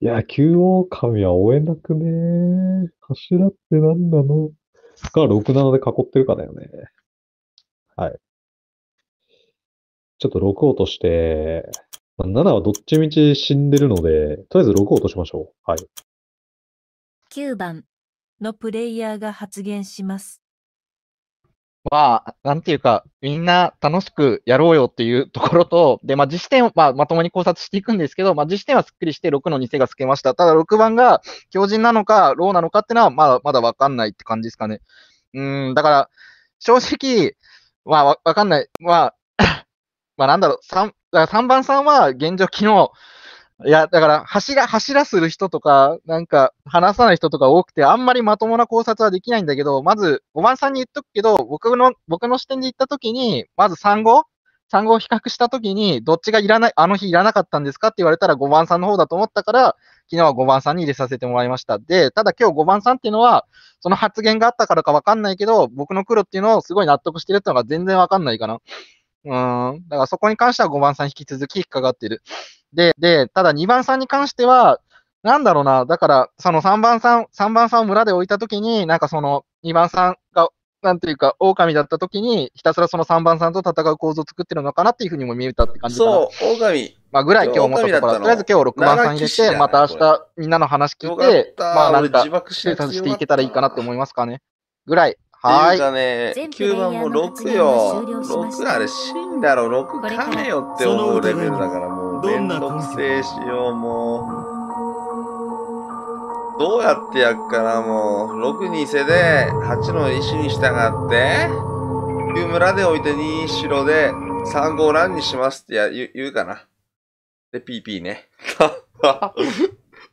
いや、球王神は追えなくね柱って何なのか、67で囲ってるかだよね。はい。ちょっと6落として、7はどっちみち死んでるので、とりあえず6落としましょう。はい。9番のプレイヤーが発言します。まあ、なんていうか、みんな楽しくやろうよっていうところと、*laughs* で、まあ、実施点は、まあ、まともに考察していくんですけど、まあ、実施点はすっきりして6の偽が透けました。ただ、6番が強靭なのか、ローなのかっていうのは、まだ、まだわかんないって感じですかね。うん、だから、正直、まあ、わ、かんない。まあ、*laughs* まあ、なんだろう、3、3番さんは現状昨日、いや、だから、柱、らする人とか、なんか、話さない人とか多くて、あんまりまともな考察はできないんだけど、まず、5番さんに言っとくけど、僕の、僕の視点で言ったときに、まず産後産後を比較したときに、どっちがいらない、あの日いらなかったんですかって言われたら5番さんの方だと思ったから、昨日は5番さんに入れさせてもらいました。で、ただ今日5番さんっていうのは、その発言があったからかわかんないけど、僕の黒っていうのをすごい納得してるっていうのが全然わかんないかな。うん。だからそこに関しては5番さん引き続き引っかかってる。で、で、ただ2番さんに関しては、なんだろうな、だから、その3番さん、3番さんを村で置いたときに、なんかその2番さんが、なんていうか、狼だったときに、ひたすらその3番さんと戦う構造を作ってるのかなっていうふうにも見えたって感じかな。そう、狼。まあ、ぐらい今日思ったところとりあえず今日6番さん入れて、また明日みんなの話聞いて、まあなんか、生活していけたらいいかなって思いますかね。ぐらい。はい。ね、9番も6よ。6あれ死んだろ、6かねよって思うレベルだからもう。どんな根拠せしよう、もう。どうやってやっかな、もう。6にせで、8の石に従って、9村で置いて2白で、3号ランにしますってや言言うかな。で、PP ね。*laughs*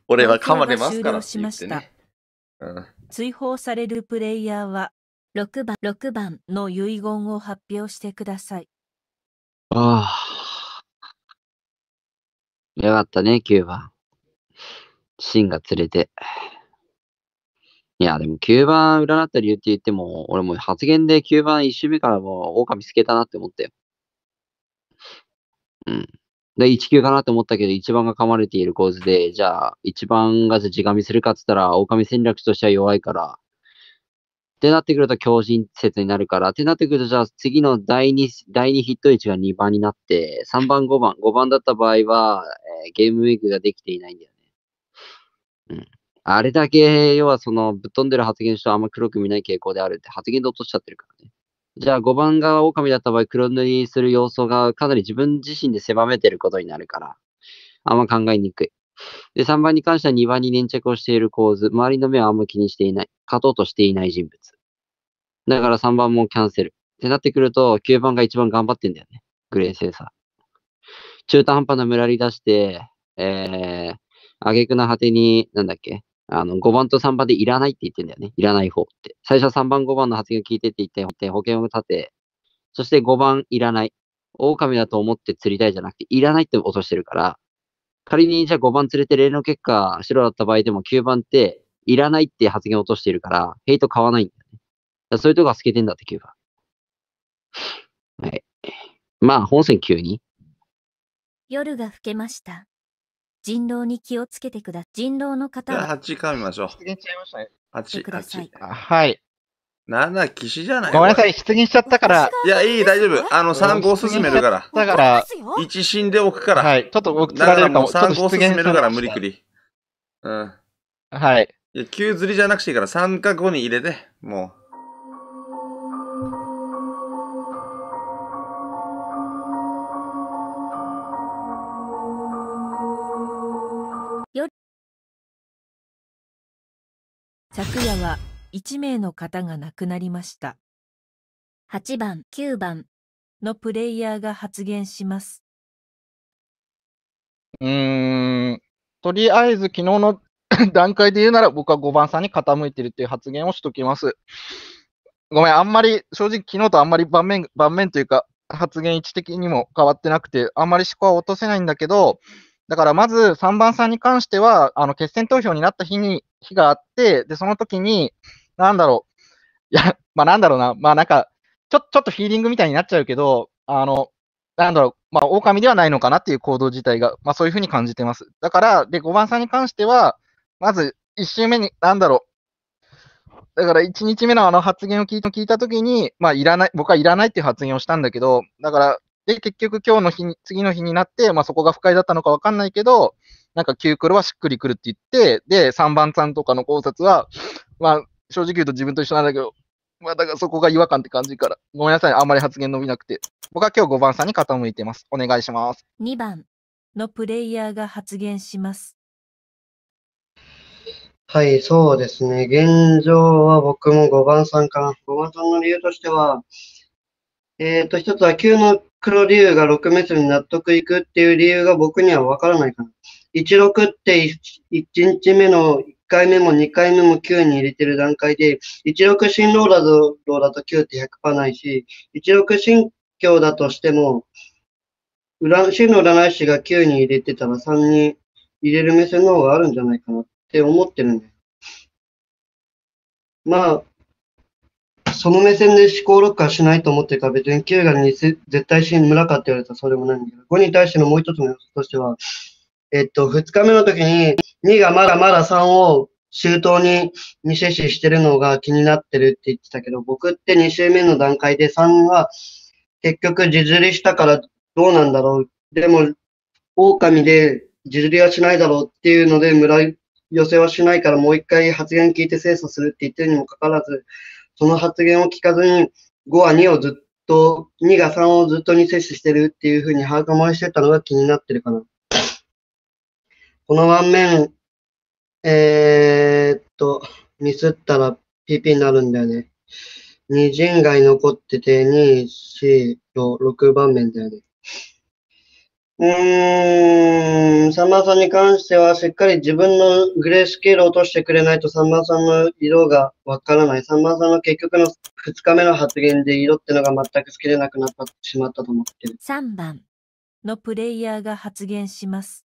俺は噛まれますからって言ってね。うん、追放されるプレイヤーは6番 ,6 番の遺言を発表してください。ああ。よかったね、9番。シンが連れて。いや、でも9番占った理由って言っても、俺も発言で9番1周目からもう狼透けたなって思ったよ。うん。で、1級かなって思ったけど、1番が噛まれている構図で、じゃあ、1番がじゃ直するかっつったら、狼戦略としては弱いから、ってなってくると強靭説になるから、ってなってくると、じゃあ次の第2、第2ヒット位置が2番になって、3番、5番、5番だった場合は、えー、ゲームウィークができていないんだよね。うん。あれだけ、要はその、ぶっ飛んでる発言しとあんま黒く見ない傾向であるって発言で落としちゃってるからね。じゃあ5番が狼だった場合、黒塗りする要素がかなり自分自身で狭めてることになるから、あんま考えにくい。で、3番に関しては2番に粘着をしている構図、周りの目はあんま気にしていない、勝とうとしていない人物。だから3番もキャンセル。ってなってくると、9番が一番頑張ってんだよね。グレーセーサー。中途半端なムラり出して、えー、挙句の果てに、なんだっけ、あの、5番と3番でいらないって言ってんだよね。いらない方って。最初は3番、5番の発言を聞いてって言って、保険を立て、そして5番いらない。狼だと思って釣りたいじゃなくて、いらないって落としてるから、仮にじゃあ5番連れて例の結果、白だった場合でも9番っていらないって発言を落としているから、ヘイト買わないんだよね。だそういうとこが透けてんだって9番。はい。まあ、本線急に。夜が更けました。人狼に気をつけてくだ人狼の方は。8噛みましょう。失言ちゃいましたね。8、8。はい。なんだ、騎士じゃないごめんなさい、失言しちゃったから。いや、いい、大丈夫。あの、3号進めるから。だから、1死んでおくから。はい。ちょっと僕、らかれるかもも。うちょ3号進めるから無理く。り。うん。はい。いや、急釣りじゃなくていいから3か5に入れて、も昨夜は1名の方が亡くなりました。8番、9番のプレイヤーが発言します。うーん、とりあえず昨日の *coughs* 段階で言うなら僕は5番さんに傾いてるっていう発言をしときます。ごめん、あんまり正直昨日とあんまり盤面、盤面というか発言位置的にも変わってなくて、あんまり思考は落とせないんだけど、だからまず3番さんに関しては、あの決選投票になった日に、日があって、で、その時に、なんだろう。いや、まあなんだろうな。まあなんか、ちょ、ちょっとフィーリングみたいになっちゃうけど、あの、なんだろう。まあ、狼ではないのかなっていう行動自体が、まあそういうふうに感じてます。だから、で、5番さんに関しては、まず1周目に、なんだろう。だから1日目のあの発言を聞いたときに、まあいらない、僕はいらないっていう発言をしたんだけど、だから、で、結局今日の日に、次の日になって、まあそこが不快だったのかわかんないけど、なんか9黒はしっくりくるって言って、で、3番さんとかの考察は、まあ、正直言うと自分と一緒なんだけど、まあ、だからそこが違和感って感じから、ごめんなさい、あんまり発言伸びなくて。僕は今日5番さんに傾いてます。お願いします。2番のプレイヤーが発言します。はい、そうですね。現状は僕も5番さんかな。5番さんの理由としては、えっ、ー、と、一つは9の黒理由が6メスに納得いくっていう理由が僕にはわからないかな。16って 1, 1日目の回目も2回目も9に入れてる段階で、16新動だと、ローだと9って100%ないし、16新強だとしても、真の占い師が9に入れてたら3に入れる目線の方があるんじゃないかなって思ってるんでよ。まあ、その目線で思考録画しないと思ってるから別に9が絶対真村かって言われたらそれもないんだけど、5に対してのもう一つの要素としては、えっと、2日目の時に、2がまだまだ3を周到に見せ種してるのが気になってるって言ってたけど、僕って2周目の段階で3が結局自釣りしたからどうなんだろう。でも、狼で自釣りはしないだろうっていうので、村寄せはしないからもう一回発言聞いて精査するって言ってるにもかかわらず、その発言を聞かずに5は2をずっと、2が3をずっとに接種してるっていうふうに把握漏れしてたのが気になってるかな。この盤面、えー、っと、ミスったら PP になるんだよね。二陣外残ってて、2、4、6番面だよね。うーん、さんまさんに関しては、しっかり自分のグレースケールを落としてくれないと、さんまさんの色がわからない。さんまさんの結局の2日目の発言で色ってのが全くつけれなくなってしまったと思ってる。3番のプレイヤーが発言します。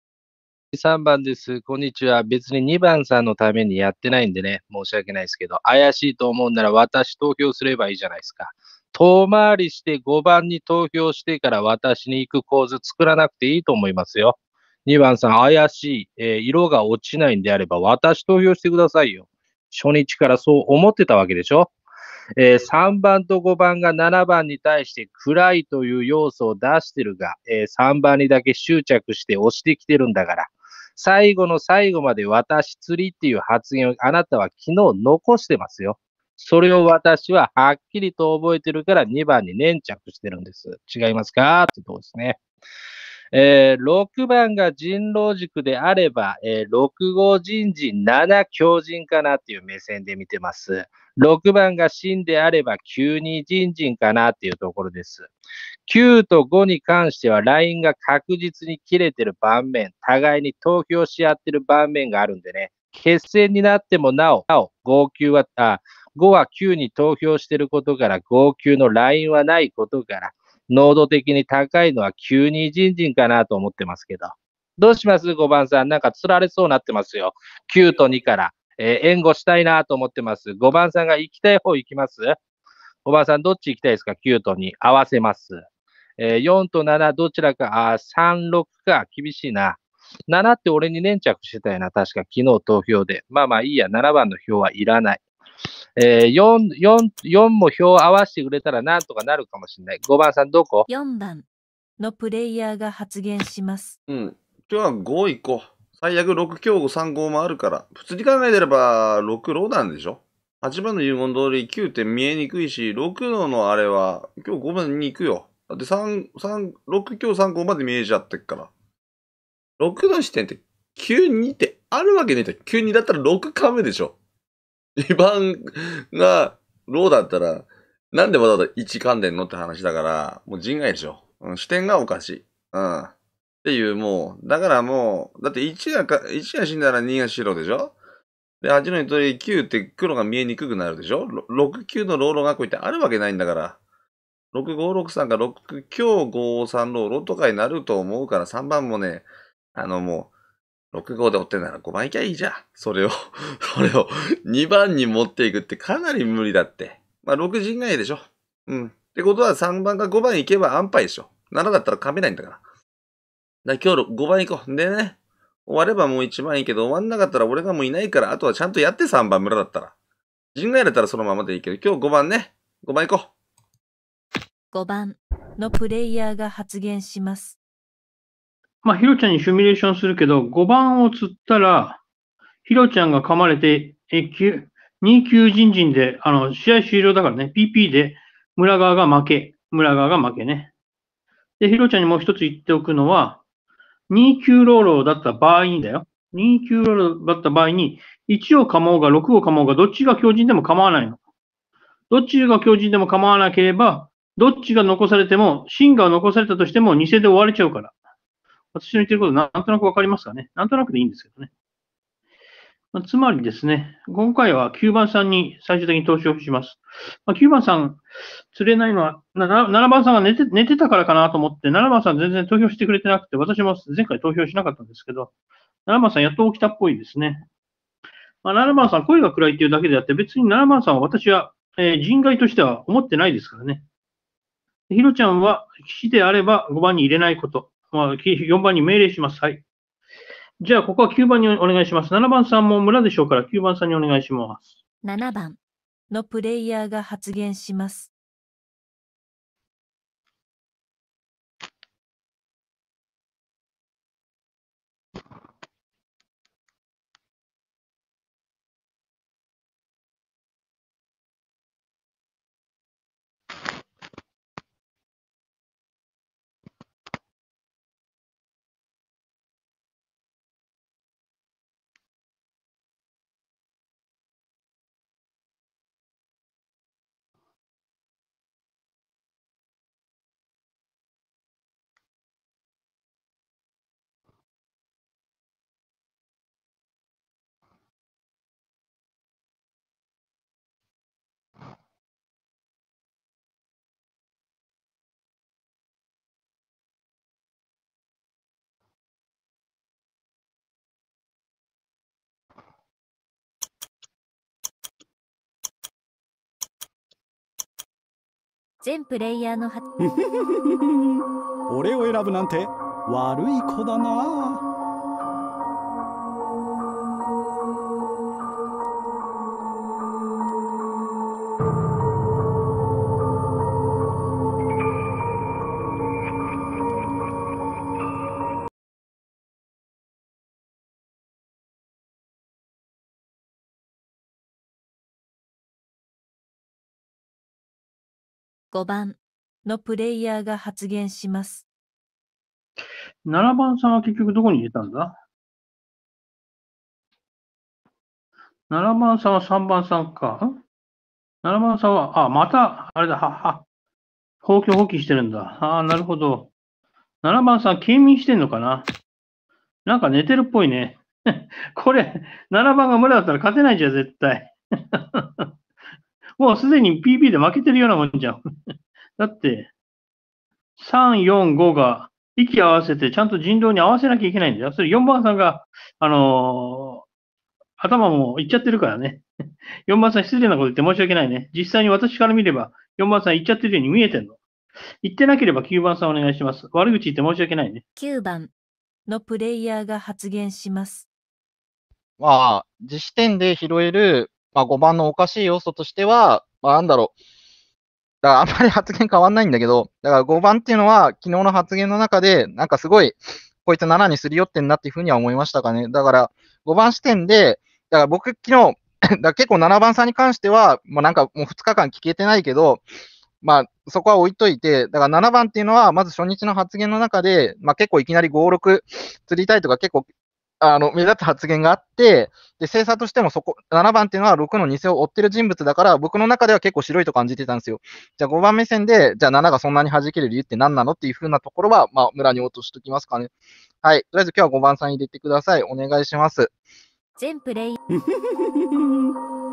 3番です。こんにちは。別に2番さんのためにやってないんでね、申し訳ないですけど、怪しいと思うなら私投票すればいいじゃないですか。遠回りして5番に投票してから私に行く構図作らなくていいと思いますよ。2番さん、怪しい、えー、色が落ちないんであれば私投票してくださいよ。初日からそう思ってたわけでしょえー、3番と5番が7番に対して暗いという要素を出してるが、えー、3番にだけ執着して押してきてるんだから、最後の最後まで私釣りっていう発言をあなたは昨日残してますよ。それを私ははっきりと覚えてるから2番に粘着してるんです。違いますかってこですね。えー、6番が人狼軸であれば、えー、6号人人、7強人かなっていう目線で見てます。6番が真であれば、9 2人人かなっていうところです。9と5に関しては、ラインが確実に切れてる盤面、互いに投票し合ってる盤面があるんでね、決戦になってもなお、なお、は、あ、5は9に投票してることから、号泣のラインはないことから、濃度的に高いのは急に人参かなと思ってますけど。どうします ?5 番さん。なんか釣られそうになってますよ。9と2から。えー、援護したいなと思ってます。5番さんが行きたい方行きます ?5 番さんどっち行きたいですか ?9 と2。合わせます。えー、4と7どちらか、あ、3、6か。厳しいな。7って俺に粘着してたよな。確か昨日投票で。まあまあいいや。7番の票はいらない。えー、4、4、4も票を合わせてくれたらなんとかなるかもしれない。5番さんどこ ?4 番のプレイヤーが発言します。うん。今日は5行こう。最悪6強5、3、5もあるから。普通に考えてれば6ローダンでしょ ?8 番の言遺言通り9点見えにくいし、6ののあれは今日5番に行くよ。だって3、3、6強3、5まで見えちゃってっから。6の視点って9、2ってあるわけねえじゃん。9、2だったら6カムでしょ。2番がローだったら、なんでわざわざ1噛んでんのって話だから、もう人外でしょ。うん、視点がおかしい。うん。っていう、もう、だからもう、だって1がか、1が死んだら2が白でしょで、8の糸で9って黒が見えにくくなるでしょ ?6、9のローロー学校ってあるわけないんだから。6、5、6、3か6、今5、3ローロとかになると思うから3番もね、あのもう、6号で追ってんなら5番行きゃいいじゃん。それを *laughs* それを2番に持っていくってかなり無理だって。まあ、6陣外でしょ。うん。ってことは3番か5番行けば安牌でしょ。7だったら噛めないんだから。だ今日5番行こう。でね、終わればもう1番いいけど、終わんなかったら俺がもういないから、あとはちゃんとやって3番村だったら。陣外だったらそのままでいいけど、今日5番ね。5番行こう。5番のプレイヤーが発言します。まあ、ヒロちゃんにシミュレーションするけど、5番を釣ったら、ヒロちゃんが噛まれて、え、2級人陣で、あの、試合終了だからね、PP で、村側が負け、村側が負けね。で、ヒロちゃんにもう一つ言っておくのは、2級ローローだった場合にだよ。2級ローローだった場合に、1を噛もうが6を噛もうが、どっちが強靭でも構わないの。どっちが強靭でも構わなければ、どっちが残されても、芯が残されたとしても、偽で終われちゃうから。私の言ってることなんとなくわかりますかね。なんとなくでいいんですけどね。まあ、つまりですね、今回は9番さんに最終的に投資をします。まあ、9番さん、釣れないのは、7番さんが寝て寝てたからかなと思って、7番さん全然投票してくれてなくて、私も前回投票しなかったんですけど、7番さんやっと起きたっぽいですね。まあ、7番さん、声が暗いっていうだけであって、別に7番さんは私は、えー、人外としては思ってないですからね。ひろちゃんは、騎士であれば5番に入れないこと。まあ、4番に命令します。はい。じゃあ、ここは9番にお願いします。7番さんも村でしょうから、9番さんにお願いします。7番のプレイヤーが発言します。全プレイヤーの俺を選ぶなんて悪い子だな5番のプレイヤーが発言します。7番さんは結局どこに入れたんだ ?7 番さんは3番さんか。7番さんは、あ、また、あれだ、は、は、放棄放棄してるんだ。ああ、なるほど。7番さん、軽眠してんのかななんか寝てるっぽいね。*laughs* これ、7番が無理だったら勝てないじゃん、絶対。もうすでに PB で負けてるようなもんじゃん。*laughs* だって、3、4、5が息合わせて、ちゃんと人道に合わせなきゃいけないんだよ。それ4番さんが、あのー、頭もいっちゃってるからね。4 *laughs* 番さん失礼なこと言って申し訳ないね。実際に私から見れば、4番さんいっちゃってるように見えてんの。言ってなければ9番さんお願いします。悪口言って申し訳ないね。9番のプレイヤーが発言します。まあ、自視点で拾えるまあ、5番のおかしい要素としては、まあ、なんだろう。だからあんまり発言変わんないんだけど、だから5番っていうのは、昨日の発言の中で、なんかすごい、こいつ7にすり寄ってんなっていうふうには思いましたかね。だから、5番視点で、だから僕、昨日、*laughs* だ結構7番さんに関しては、もうなんかもう2日間聞けてないけど、まあ、そこは置いといて、だから7番っていうのは、まず初日の発言の中で、まあ結構いきなり5、6釣りたいとか結構あの、目立つ発言があって、で、精査としてもそこ、7番っていうのは6の偽を追ってる人物だから、僕の中では結構白いと感じてたんですよ。じゃあ5番目線で、じゃあ7がそんなに弾ける理由って何なのっていう風なところは、まあ、村に落としときますかね。はい。とりあえず今日は5番さん入れてください。お願いします。全プレイ。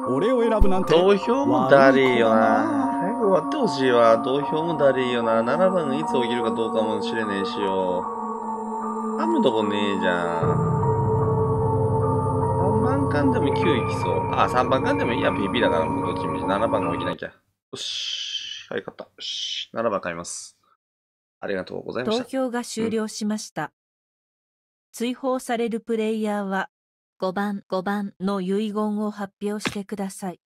俺を選ぶなんて。投票もだりよな。早く終わってほしいわ。投票もだりよな。7番がいつ起きるかどうかもしれねえしよ。噛むとこねえじゃん。番かでも9いきそう。あ、3番かでもいいや。PP だから、こっち7番が置きなきゃ。よし。はい、買った。よし。7番買います。ありがとうございました。投票が終了しました。うん、追放されるプレイヤーは、5番5番の遺言を発表してください。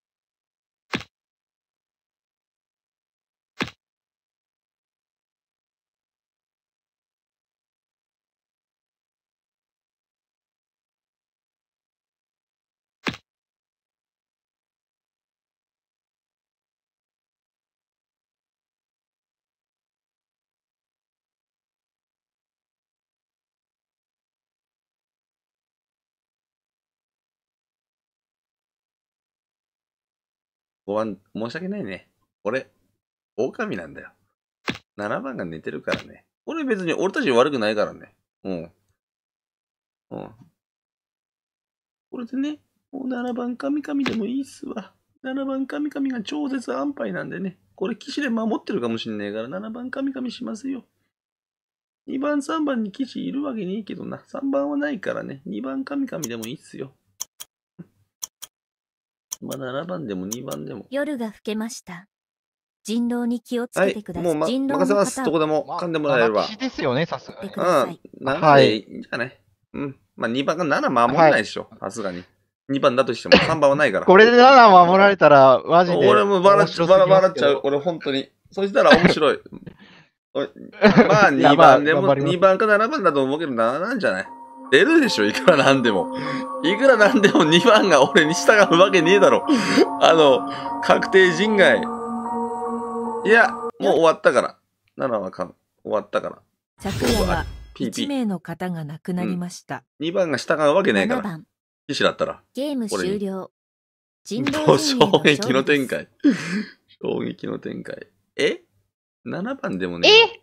5番、申し訳ないね。俺、狼なんだよ。7番が寝てるからね。俺別に俺たち悪くないからね。うん。うん。これでね、もう7番神々でもいいっすわ。7番神々が超絶安牌なんでね。これ騎士で守ってるかもしんねえから7番神々しますよ。2番3番に騎士いるわけねえけどな。3番はないからね。2番神々でもいいっすよ。まあ、7番でも2番でも。夜が更けました。人狼に気をつけてください。はい、もう、ま、人任せます。どこでも噛んでもらえれば。まあ、ですよね、さすがに。うん、はい。いいんじゃないうん。まあ、2番が7守らないでしょ、さすがに。2番だとしても3番はないから。これで7守られたら、マジで。俺も笑っちゃう。笑っちゃう。俺、本当に。そしたら面白い。*laughs* まあ、2番でも、2番か7番だと思うけど、7なんじゃない出るでしょ、いくらなんでも。いくらなんでも2番が俺に従うわけねえだろ。あの、確定人外。いや、もう終わったから。7はかん。終わったから。昨夜は1名の方が亡くなりました。うん、2番が従うわけないから。番。騎士だったら。ゲーム終了。人狼衝撃の展開。衝撃の展開。え ?7 番でもね。え